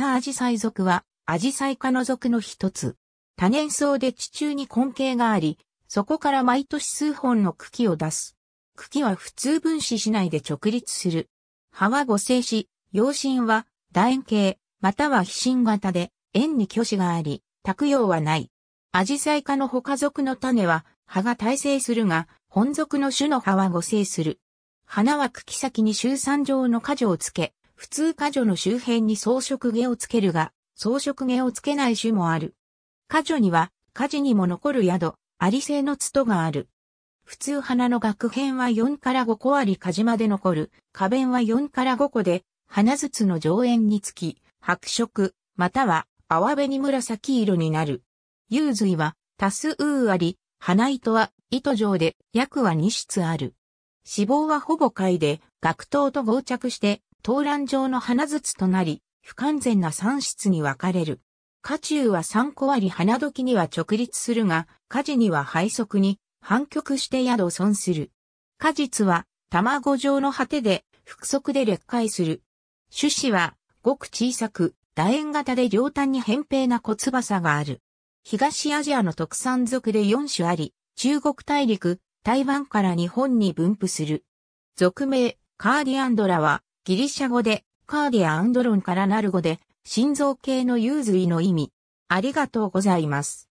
草アジサイ属は、アジサイ科の属の一つ。多年草で地中に根茎があり、そこから毎年数本の茎を出す。茎は普通分子しないで直立する。葉は五性し、葉身は楕円形、または飛身型で、円に虚子があり、卓用はない。アジサイ科の他属の種は、葉が耐性するが、本属の種の葉は五性する。花は茎先に周三状の果樹をつけ、普通果樹の周辺に装飾毛をつけるが、装飾毛をつけない種もある。果樹には、果事にも残る宿、あり製のツトがある。普通花の額編は4から5個あり果島まで残る、花弁は4から5個で、花筒の上縁につき、白色、または泡紅紫色になる。幽髄は多数あり、花糸は糸状で、薬は2室ある。脂肪はほぼ貝で、学頭と合着して、東乱状の花筒となり、不完全な三室に分かれる。家中は三個あり花時には直立するが、家事には背側に反曲して宿損する。果実は卵状の果てで、複足で裂化する。種子はごく小さく、楕円型で両端に扁平な小翼がある。東アジアの特産属で4種あり、中国大陸、台湾から日本に分布する。属名、カーディアンドラは、ギリシャ語で、カーディアアンドロンからなる語で、心臓系の融髄の意味。ありがとうございます。